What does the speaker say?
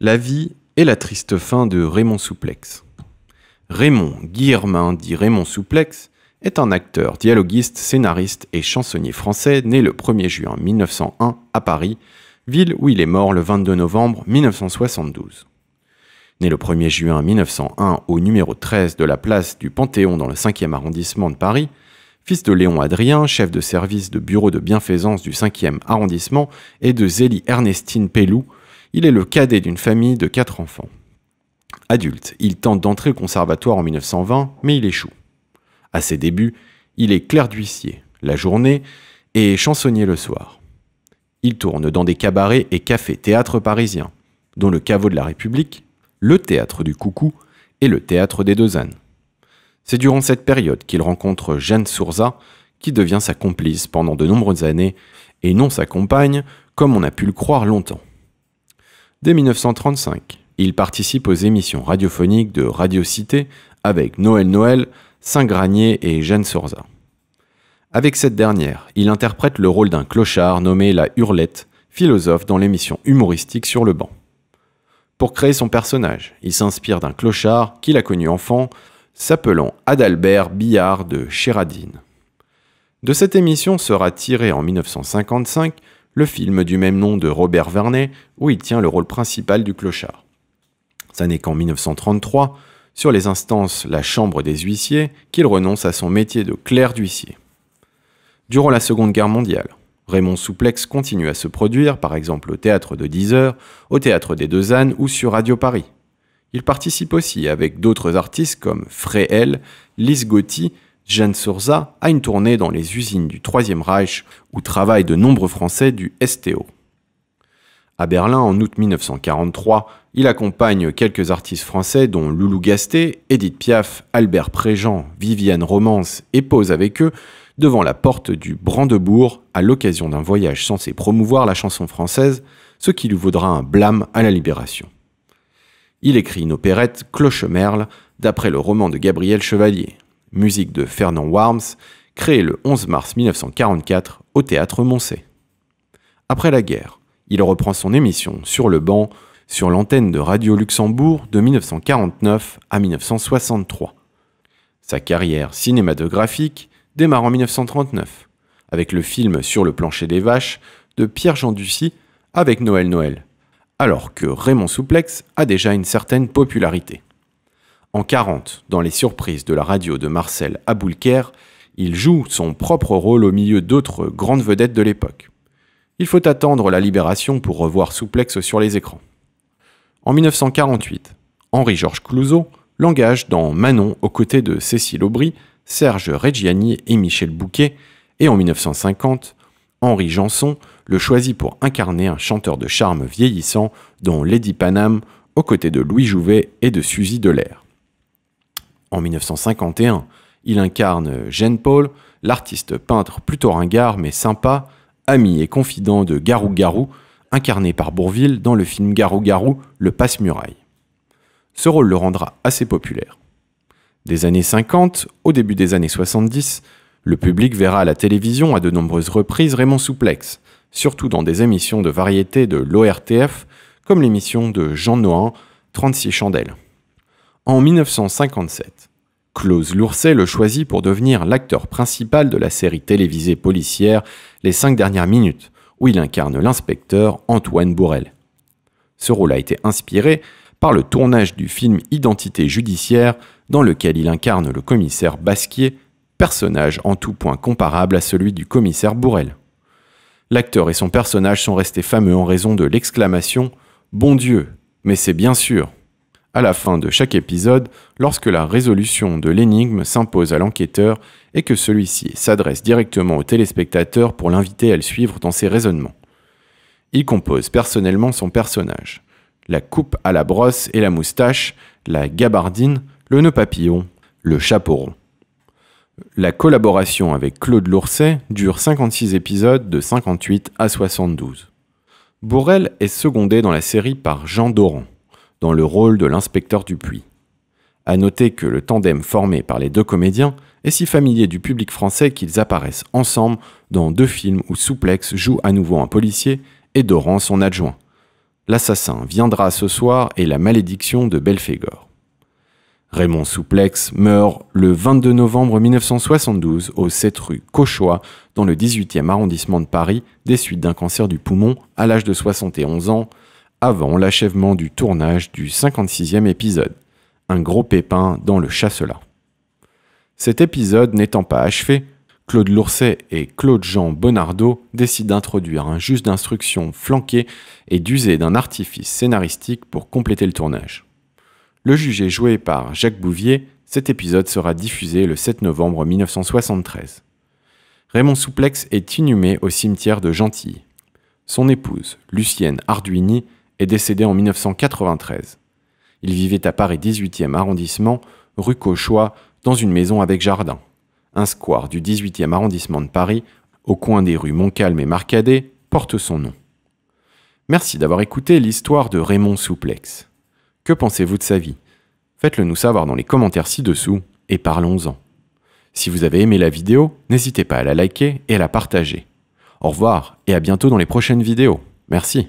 La vie et la triste fin de Raymond Souplex. Raymond Guillermin, dit Raymond Souplex, est un acteur, dialoguiste, scénariste et chansonnier français né le 1er juin 1901 à Paris, ville où il est mort le 22 novembre 1972. Né le 1er juin 1901 au numéro 13 de la place du Panthéon dans le 5e arrondissement de Paris, fils de Léon Adrien, chef de service de bureau de bienfaisance du 5e arrondissement, et de Zélie Ernestine Pellou, il est le cadet d'une famille de quatre enfants. Adulte, il tente d'entrer au conservatoire en 1920, mais il échoue. À ses débuts, il est clerc d'huissier la journée et chansonnier le soir. Il tourne dans des cabarets et cafés-théâtres parisiens, dont le Caveau de la République, le Théâtre du Coucou et le Théâtre des Deux Ânes. C'est durant cette période qu'il rencontre Jeanne Sourza, qui devient sa complice pendant de nombreuses années, et non sa compagne, comme on a pu le croire longtemps. Dès 1935, il participe aux émissions radiophoniques de Radio Cité avec Noël Noël, Saint-Granier et Jeanne Sorza. Avec cette dernière, il interprète le rôle d'un clochard nommé la Hurlette, philosophe dans l'émission humoristique Sur le banc. Pour créer son personnage, il s'inspire d'un clochard qu'il a connu enfant, s'appelant Adalbert Billard de Chéradine. De cette émission sera tiré en 1955 le film du même nom de Robert Vernet, où il tient le rôle principal du clochard. Ça n'est qu'en 1933, sur les instances La Chambre des huissiers, qu'il renonce à son métier de clerc d'huissier. Durant la Seconde Guerre mondiale, Raymond Souplex continue à se produire, par exemple au théâtre de 10 heures, au théâtre des Deux annes ou sur Radio Paris. Il participe aussi avec d'autres artistes comme Fréhel, Lise Gauthier, Jeanne Sourza a une tournée dans les usines du Troisième Reich où travaillent de nombreux Français du STO. À Berlin, en août 1943, il accompagne quelques artistes français dont Loulou Gasté, Edith Piaf, Albert Préjean, Viviane Romance et pose avec eux devant la porte du Brandebourg à l'occasion d'un voyage censé promouvoir la chanson française, ce qui lui vaudra un blâme à la Libération. Il écrit une opérette Clochemerle d'après le roman de Gabriel Chevalier, musique de Fernand Warms, créé le 11 mars 1944 au théâtre Moncey. Après la guerre, il reprend son émission sur le banc sur l'antenne de Radio Luxembourg de 1949 à 1963. Sa carrière cinématographique démarre en 1939 avec le film Sur le plancher des vaches de Pierre-Jean Ducy avec Noël Noël, alors que Raymond Souplex a déjà une certaine popularité. En 40, dans Les Surprises de la radio de Marcel Aboulker, il joue son propre rôle au milieu d'autres grandes vedettes de l'époque. Il faut attendre la libération pour revoir Souplex sur les écrans. En 1948, Henri-Georges Clouzot l'engage dans Manon aux côtés de Cécile Aubry, Serge Reggiani et Michel Bouquet, et en 1950, Henri Janson le choisit pour incarner un chanteur de charme vieillissant dans Lady Panam aux côtés de Louis Jouvet et de Suzy Delair. En 1951, il incarne jean Paul, l'artiste peintre plutôt ringard mais sympa, ami et confident de Garou Garou, incarné par Bourville dans le film Garou Garou, le passe-muraille. Ce rôle le rendra assez populaire. Des années 50, au début des années 70, le public verra à la télévision à de nombreuses reprises Raymond Souplex, surtout dans des émissions de variété de l'ORTF, comme l'émission de Jean Nohan, 36 chandelles. En 1957, Claus Lourcet le choisit pour devenir l'acteur principal de la série télévisée policière Les 5 dernières minutes, où il incarne l'inspecteur Antoine Bourrel. Ce rôle a été inspiré par le tournage du film Identité judiciaire, dans lequel il incarne le commissaire Basquier, personnage en tout point comparable à celui du commissaire Bourrel. L'acteur et son personnage sont restés fameux en raison de l'exclamation Bon Dieu, mais c'est bien sûr à la fin de chaque épisode lorsque la résolution de l'énigme s'impose à l'enquêteur et que celui-ci s'adresse directement au téléspectateur pour l'inviter à le suivre dans ses raisonnements. Il compose personnellement son personnage. La coupe à la brosse et la moustache, la gabardine, le nœud papillon, le chapeau rond. La collaboration avec Claude Lourset dure 56 épisodes de 58 à 72. Bourrel est secondé dans la série par Jean Doran dans le rôle de l'inspecteur Dupuis. A noter que le tandem formé par les deux comédiens est si familier du public français qu'ils apparaissent ensemble dans deux films où Souplex joue à nouveau un policier et Doran son adjoint. L'assassin viendra ce soir et la malédiction de Belphégor. Raymond Souplex meurt le 22 novembre 1972 au 7 rue Cauchois, dans le 18e arrondissement de Paris, des suites d'un cancer du poumon à l'âge de 71 ans, avant l'achèvement du tournage du 56e épisode, un gros pépin dans le chasselas. Cet épisode n'étant pas achevé, Claude Lourset et Claude-Jean Bonardo décident d'introduire un juge d'instruction flanqué et d'user d'un artifice scénaristique pour compléter le tournage. Le juge est joué par Jacques Bouvier, cet épisode sera diffusé le 7 novembre 1973. Raymond Souplex est inhumé au cimetière de Gentilly. Son épouse, Lucienne Arduini, est décédé en 1993. Il vivait à Paris 18e arrondissement, rue Cauchois, dans une maison avec jardin. Un square du 18e arrondissement de Paris, au coin des rues Montcalm et Marcadet, porte son nom. Merci d'avoir écouté l'histoire de Raymond Souplex. Que pensez-vous de sa vie Faites-le nous savoir dans les commentaires ci-dessous et parlons-en. Si vous avez aimé la vidéo, n'hésitez pas à la liker et à la partager. Au revoir et à bientôt dans les prochaines vidéos. Merci.